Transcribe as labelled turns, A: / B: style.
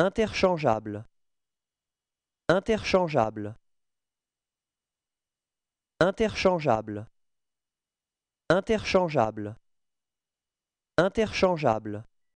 A: Interchangeable. Interchangeable. Interchangeable. Interchangeable. Interchangeable.